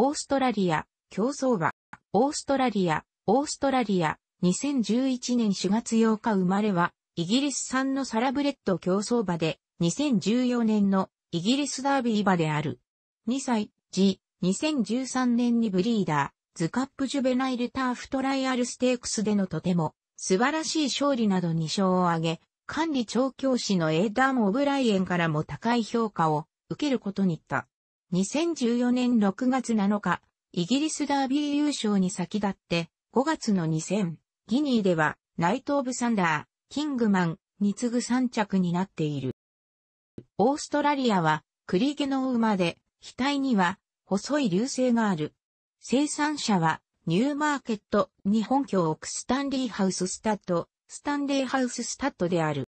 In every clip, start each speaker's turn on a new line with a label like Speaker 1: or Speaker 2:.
Speaker 1: オーストラリア、競争馬、オーストラリア、オーストラリア、2011年4月8日生まれは、イギリス産のサラブレッド競争馬で、2014年のイギリスダービー馬である。2歳、G、2013年にブリーダー、ズカップジュベナイルターフトライアルステークスでのとても素晴らしい勝利など2勝を挙げ、管理調教師のエーダーモオブライエンからも高い評価を受けることにった。2014年6月7日、イギリスダービー優勝に先立って、5月の2000、ギニーでは、ナイト・オブ・サンダー、キングマン、に次ぐ3着になっている。オーストラリアは、クリゲの馬で、額には、細い流星がある。生産者は、ニューマーケット、日本教奥スタンリーハウススタッド、スタンレーハウススタッドである。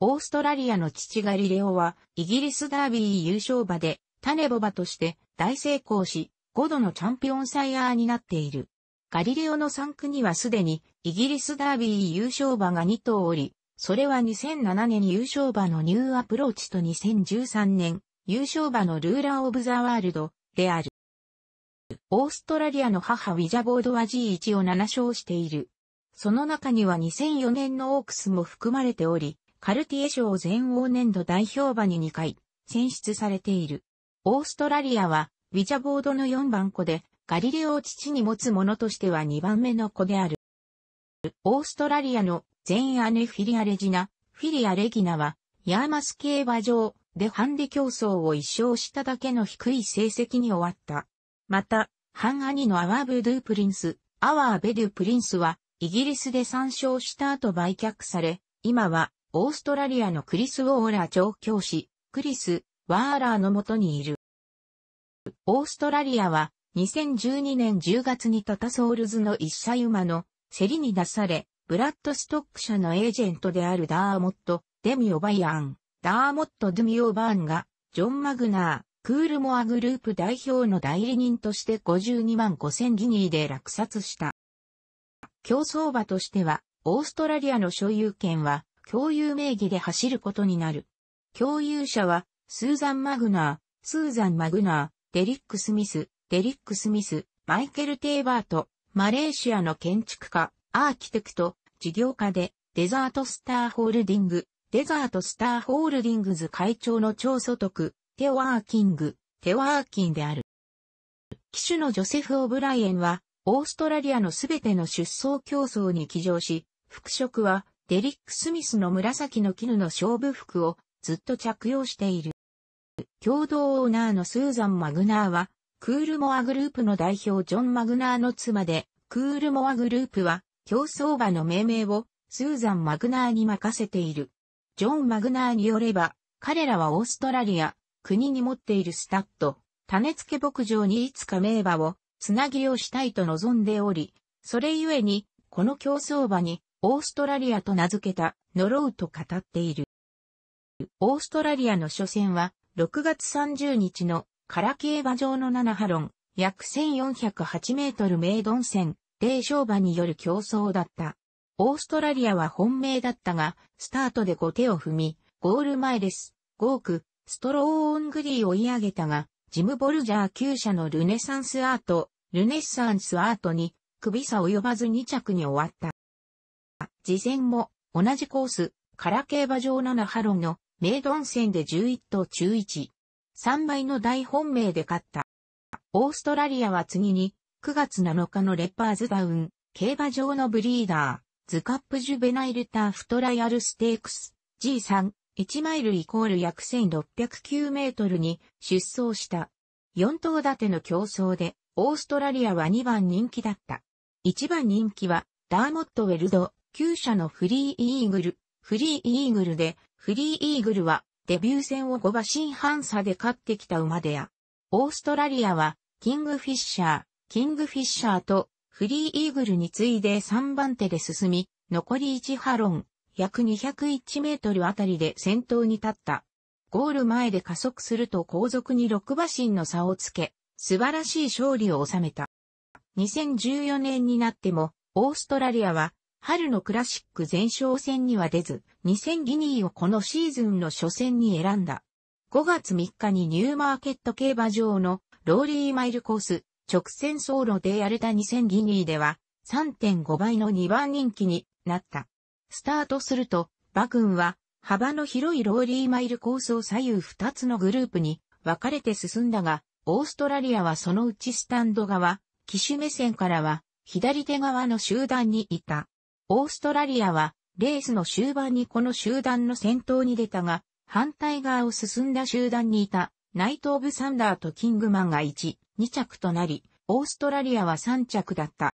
Speaker 1: オーストラリアの父ガリレオは、イギリスダービー優勝馬で、種ボバとして大成功し、5度のチャンピオンサイヤーになっている。ガリレオの3区にはすでにイギリスダービー優勝馬が2頭おり、それは2007年優勝馬のニューアプローチと2013年優勝馬のルーラーオブザワールドである。オーストラリアの母ウィジャボードは G1 を7勝している。その中には2004年のオークスも含まれており、カルティエ賞全往年度代表馬に2回選出されている。オーストラリアは、ウィジャボードの4番子で、ガリレオを父に持つ者としては2番目の子である。オーストラリアの前姉フィリア・レジナ、フィリア・レギナは、ヤーマス競馬場でハンデ競争を一勝しただけの低い成績に終わった。また、半兄のアワーブ・ドゥ・プリンス、アワー・ベ・ドゥ・プリンスは、イギリスで参照した後売却され、今は、オーストラリアのクリス・ウォーラー調教師、クリス、ワーラーのもとにいる。オーストラリアは2012年10月にタタソールズの一社馬の競りに出され、ブラッドストック社のエージェントであるダーモット・デミオバイアン、ダーモット・デミオバーンが、ジョン・マグナー、クールモアグループ代表の代理人として52万5000ギニーで落札した。競争馬としては、オーストラリアの所有権は、共有名義で走ることになる。共有者は、スーザン・マグナー、スーザン・マグナー、デリック・スミス、デリック・スミス、マイケル・テイバート、マレーシアの建築家、アーキテクト、事業家で、デザートスターホールディング、デザートスターホールディングズ会長の超所得、テワーキング、テワーキンである。機種のジョセフ・オブライエンは、オーストラリアのすべての出走競争に騎乗し、服飾は、デリック・スミスの紫の絹の勝負服をずっと着用している。共同オーナーのスーザン・マグナーは、クールモアグループの代表ジョン・マグナーの妻で、クールモアグループは、競争馬の命名を、スーザン・マグナーに任せている。ジョン・マグナーによれば、彼らはオーストラリア、国に持っているスタッド、種付け牧場にいつか名馬を、つなぎをしたいと望んでおり、それゆえに、この競争馬に、オーストラリアと名付けた、呪うと語っている。オーストラリアの初戦は、6月30日の唐競馬場の7波論、約1408メートル名ン戦、霊障馬による競争だった。オーストラリアは本命だったが、スタートで5手を踏み、ゴール前です。5ク、ストローオングリーを追い上げたが、ジム・ボルジャー旧社のルネサンスアート、ルネッサンスアートに、首差及ばず2着に終わった。事前も、同じコース、カラ競馬場7波論のイドン戦で11頭中1。3倍の大本命で勝った。オーストラリアは次に、9月7日のレッパーズダウン、競馬場のブリーダー、ズカップジュベナイルターフトライアルステークス、G3、1マイルイコール約1609メートルに出走した。4頭立ての競争で、オーストラリアは2番人気だった。1番人気は、ダーモットウェルド、旧社のフリーイーグル、フリーイーグルで、フリーイーグルはデビュー戦を5馬身半差で勝ってきた馬でや、オーストラリアはキングフィッシャー、キングフィッシャーとフリーイーグルに次いで3番手で進み、残り1ハロン、約201メートルあたりで先頭に立った。ゴール前で加速すると後続に6馬身の差をつけ、素晴らしい勝利を収めた。2014年になっても、オーストラリアは春のクラシック前哨戦には出ず、2000ギニーをこのシーズンの初戦に選んだ。5月3日にニューマーケット競馬場のローリーマイルコース直線走路でやれた2000ギニーでは3.5倍の2番人気になった。スタートすると、馬群は幅の広いローリーマイルコースを左右2つのグループに分かれて進んだが、オーストラリアはそのうちスタンド側、騎手目線からは左手側の集団にいた。オーストラリアは、レースの終盤にこの集団の先頭に出たが、反対側を進んだ集団にいた、ナイト・オブ・サンダーとキングマンが1、2着となり、オーストラリアは3着だった。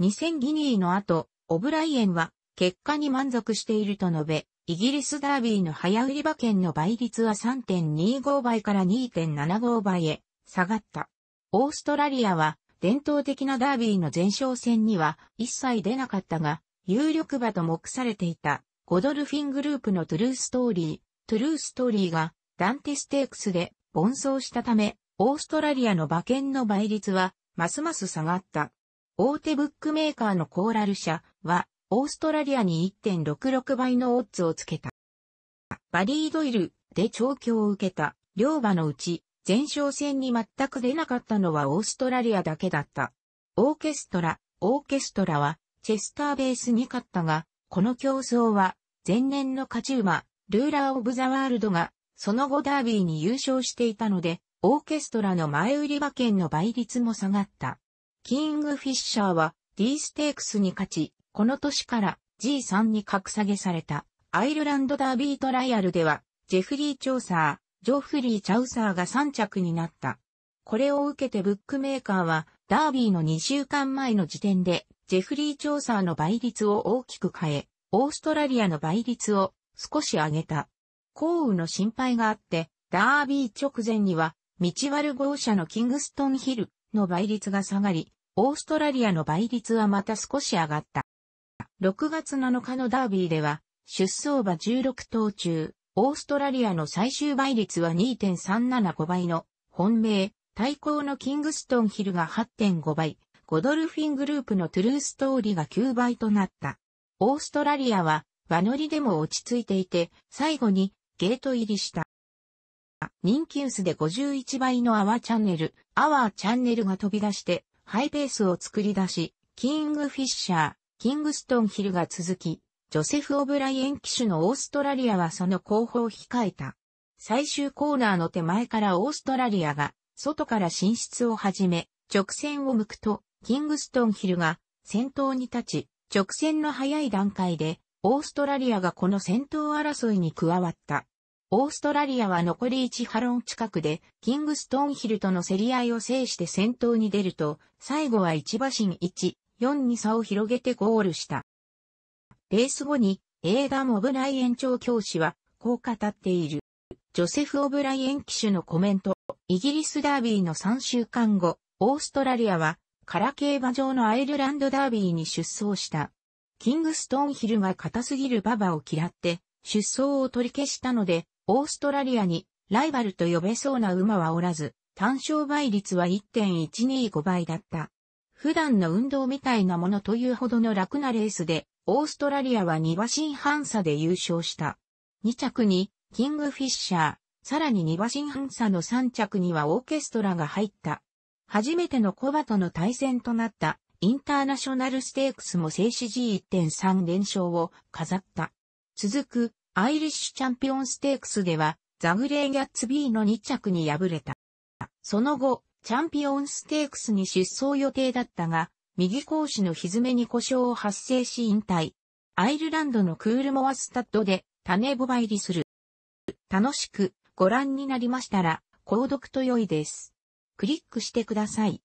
Speaker 1: 2000ギニーの後、オブライエンは、結果に満足していると述べ、イギリスダービーの早売り馬券の倍率は3.25倍から2.75倍へ下がった。オーストラリアは伝統的なダービーの前哨戦には一切出なかったが、有力馬と目されていた、ゴドルフィングループのトゥルーストーリー、トゥルーストーリーが、ダンテステークスで、奔走したため、オーストラリアの馬券の倍率は、ますます下がった。大手ブックメーカーのコーラル社は、オーストラリアに1.66倍のオッズをつけた。バリードイルで調教を受けた両馬のうち、前哨戦に全く出なかったのはオーストラリアだけだった。オーケストラ、オーケストラはチェスターベースに勝ったが、この競争は、前年の勝ち馬、ルーラー・オブ・ザ・ワールドが、その後ダービーに優勝していたので、オーケストラの前売り馬券の倍率も下がった。キングフィッシャーは D ステークスに勝ち、この年から G3 に格下げされたアイルランドダービートライアルでは、ジェフリー・チョーサー、ジョフリー・チャウサーが3着になった。これを受けてブックメーカーは、ダービーの2週間前の時点で、ジェフリーチョーサーの倍率を大きく変え、オーストラリアの倍率を少し上げた。降雨の心配があって、ダービー直前には、道割号車のキングストンヒルの倍率が下がり、オーストラリアの倍率はまた少し上がった。6月7日のダービーでは、出走馬16頭中、オーストラリアの最終倍率は2.375倍の、本命、対抗のキングストンヒルが8.5倍、ゴドルフィングループのトゥルーストーリーが9倍となった。オーストラリアは、和乗りでも落ち着いていて、最後にゲート入りした。人気薄で51倍のアワーチャンネル、アワーチャンネルが飛び出して、ハイペースを作り出し、キングフィッシャー、キングストンヒルが続き、ジョセフ・オブライエン騎手のオーストラリアはその後方を控えた。最終コーナーの手前からオーストラリアが、外から進出を始め、直線を向くと、キングストンヒルが先頭に立ち、直線の早い段階で、オーストラリアがこの先頭争いに加わった。オーストラリアは残り1ハロン近くで、キングストンヒルとの競り合いを制して先頭に出ると、最後は1馬身1、4に差を広げてゴールした。レース後に、エーダブライエン長教師は、こう語っている。ジョセフ・オブライエン騎手のコメント、イギリスダービーの3週間後、オーストラリアは空競馬場のアイルランドダービーに出走した。キングストンヒルが硬すぎる馬場を嫌って出走を取り消したので、オーストラリアにライバルと呼べそうな馬はおらず、単勝倍率は1.125倍だった。普段の運動みたいなものというほどの楽なレースで、オーストラリアは2馬身半差で優勝した。2着に、キングフィッシャー、さらに2馬身半差の3着にはオーケストラが入った。初めてのコバとの対戦となったインターナショナルステークスも静止 G1.3 連勝を飾った。続くアイリッシュチャンピオンステークスではザグレーギャッツビーの2着に敗れた。その後、チャンピオンステークスに出走予定だったが、右講師のめに故障を発生し引退。アイルランドのクールモアスタッドで種ボバ入りする。楽しくご覧になりましたら、購読と良いです。クリックしてください。